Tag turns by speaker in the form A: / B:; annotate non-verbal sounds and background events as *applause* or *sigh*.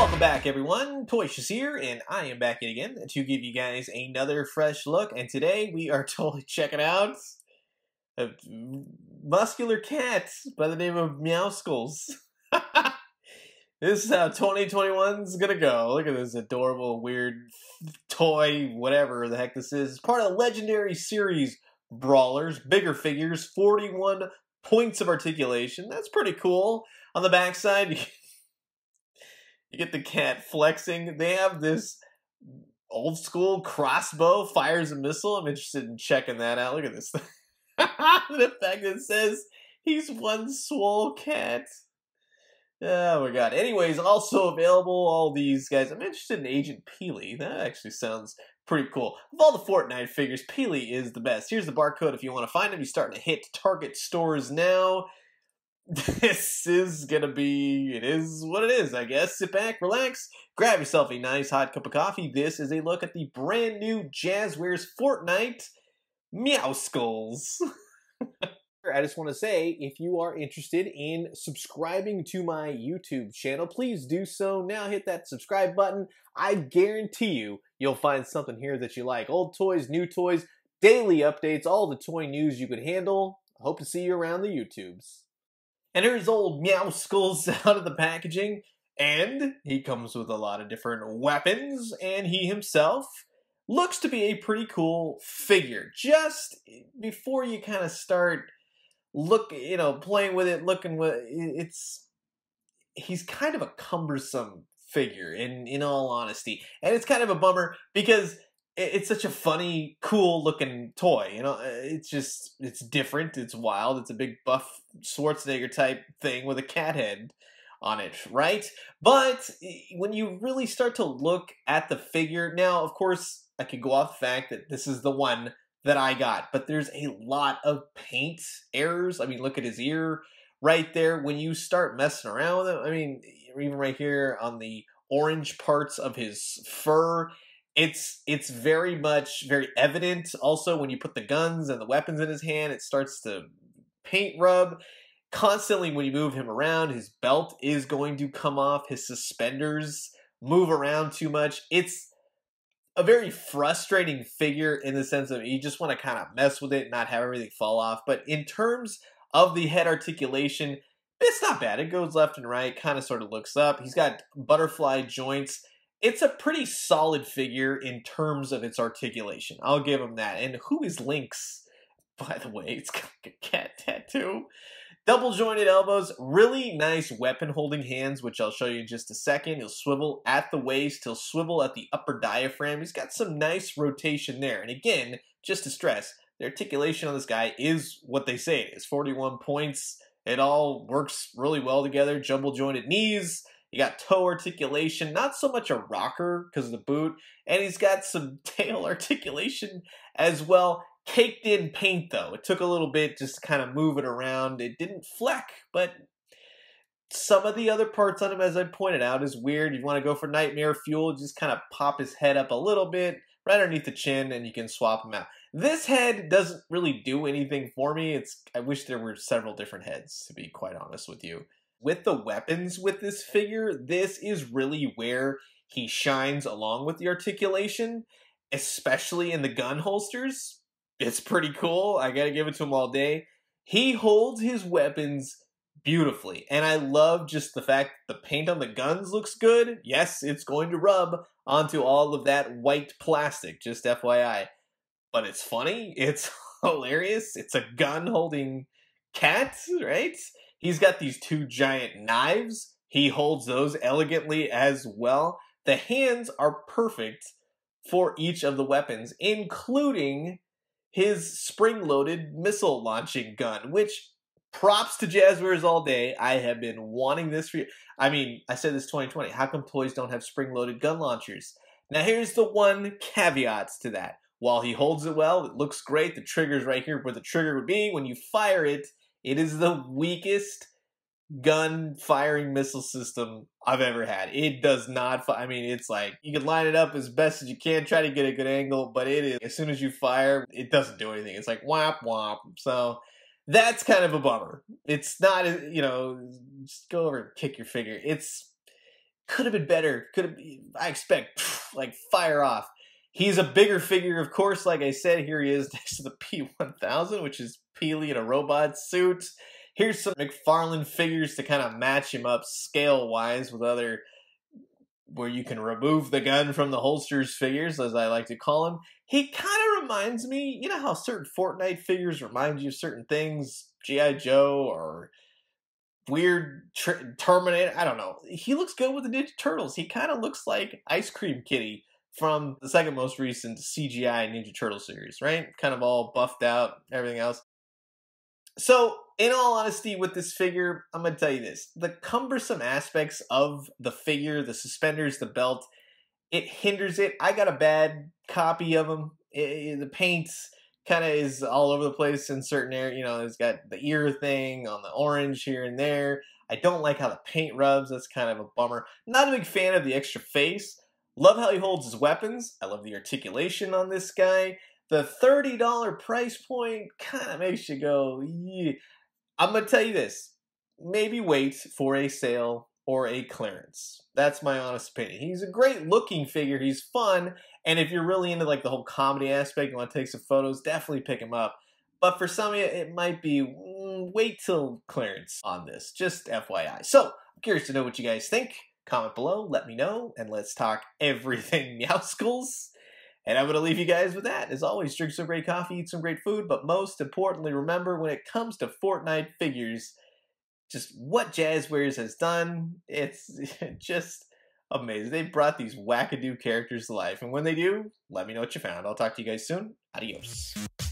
A: Welcome back, everyone. Toysh is here, and I am back in again to give you guys another fresh look. And today we are *laughs* totally checking out a muscular cat by the name of Meowskulls. *laughs* this is how 2021's gonna go. Look at this adorable, weird toy, whatever the heck this is. It's part of the legendary series Brawlers, bigger figures, 41 points of articulation. That's pretty cool. On the backside, *laughs* You get the cat flexing. They have this old school crossbow, fires a missile. I'm interested in checking that out. Look at this thing. *laughs* the fact that it says he's one swole cat. Oh my god. Anyways, also available, all these guys. I'm interested in Agent Peely. That actually sounds pretty cool. Of all the Fortnite figures, Peely is the best. Here's the barcode if you want to find him. He's starting to hit Target stores now. *laughs* this is gonna be it is what it is i guess sit back relax grab yourself a nice hot cup of coffee this is a look at the brand new jazzwares fortnite meow skulls *laughs* i just want to say if you are interested in subscribing to my youtube channel please do so now hit that subscribe button i guarantee you you'll find something here that you like old toys new toys daily updates all the toy news you could handle hope to see you around the youtubes and here's old Meowskulls *laughs* out of the packaging, and he comes with a lot of different weapons, and he himself looks to be a pretty cool figure. Just before you kind of start look, you know, playing with it, looking with it's he's kind of a cumbersome figure in in all honesty. And it's kind of a bummer because it's such a funny, cool looking toy. You know, uh, it's just it's different. It's wild. It's a big buff Schwarzenegger type thing with a cat head on it, right? But when you really start to look at the figure, now of course I could go off the fact that this is the one that I got, but there's a lot of paint errors. I mean, look at his ear right there. When you start messing around with it, I mean, even right here on the orange parts of his fur it's it's very much very evident also when you put the guns and the weapons in his hand it starts to paint rub constantly when you move him around his belt is going to come off his suspenders move around too much it's a very frustrating figure in the sense of you just want to kind of mess with it not have everything fall off but in terms of the head articulation it's not bad it goes left and right kind of sort of looks up he's got butterfly joints it's a pretty solid figure in terms of its articulation. I'll give him that. And who is Lynx? *laughs* By the way, it's got like a cat tattoo. Double jointed elbows, really nice weapon holding hands, which I'll show you in just a second. He'll swivel at the waist, he'll swivel at the upper diaphragm. He's got some nice rotation there. And again, just to stress, the articulation on this guy is what they say it is 41 points. It all works really well together. Jumble jointed knees, you got toe articulation, not so much a rocker because of the boot, and he's got some *laughs* tail articulation as well. Caked in paint though. It took a little bit just to kind of move it around. It didn't fleck, but some of the other parts on him, as I pointed out, is weird. You want to go for nightmare fuel, just kind of pop his head up a little bit right underneath the chin, and you can swap him out. This head doesn't really do anything for me. It's I wish there were several different heads, to be quite honest with you with the weapons with this figure, this is really where he shines along with the articulation, especially in the gun holsters. It's pretty cool. I gotta give it to him all day. He holds his weapons beautifully, and I love just the fact the paint on the guns looks good. Yes, it's going to rub onto all of that white plastic, just FYI. But it's funny, it's *laughs* hilarious, it's a gun holding cat, right? He's got these two giant knives. He holds those elegantly as well. The hands are perfect for each of the weapons, including his spring loaded missile launching gun, which props to Jazzwares all day. I have been wanting this for you. I mean, I said this 2020. How come toys don't have spring loaded gun launchers? Now, here's the one caveats to that. While he holds it well, it looks great. The trigger's right here where the trigger would be. When you fire it, it is the weakest gun firing missile system I've ever had. It does not fi- I mean, it's like you can line it up as best as you can, try to get a good angle, but it is as soon as you fire, it doesn't do anything. It's like womp womp. So that's kind of a bummer. It's not, you know, just go over and kick your finger. It's could have been better. Could have, I expect, like fire off. He's a bigger figure, of course. Like I said, here he is *laughs* next to the P1000, which is Peely in a robot suit. Here's some McFarlane figures to kind of match him up scale wise with other where you can remove the gun from the holsters figures, as I like to call them. He kind of reminds me, you know how certain Fortnite figures remind you of certain things, G.I. Joe or weird tr- Terminator. I don't know. He looks good with the Ninja Turtles. He kind of looks like Ice Cream Kitty from the second most recent CGI Ninja Turtle series, right? Kind of all buffed out, everything else. So, in all honesty, with this figure, I'm going to tell you this the cumbersome aspects of the figure, the suspenders, the belt, it hinders it. I got a bad copy of them. It, the paints kind of is all over the place in certain areas. You know, it's got the ear thing on the orange here and there. I don't like how the paint rubs. That's kind of a bummer. Not a big fan of the extra face. Love how he holds his weapons. I love the articulation on this guy the $30 price point kind of makes you go, yeah. I'm going to tell you this. Maybe wait for a sale or a clearance. That's my honest opinion. He's a great looking figure. He's fun. And if you're really into like the whole comedy aspect, you want to take some photos, definitely pick him up. But for some of you, it might be mm, wait till clearance on this. Just FYI. So I'm curious to know what you guys think. Comment below, let me know, and let's talk everything *laughs* Meowskulls. And I'm going to leave you guys with that. As always, drink some great coffee, eat some great food, but most importantly, remember when it comes to Fortnite figures, just what Jazzwares has done, it's *laughs* just amazing. They brought these wackadoo characters to life. And when they do, let me know what you found. I'll talk to you guys soon. Adios.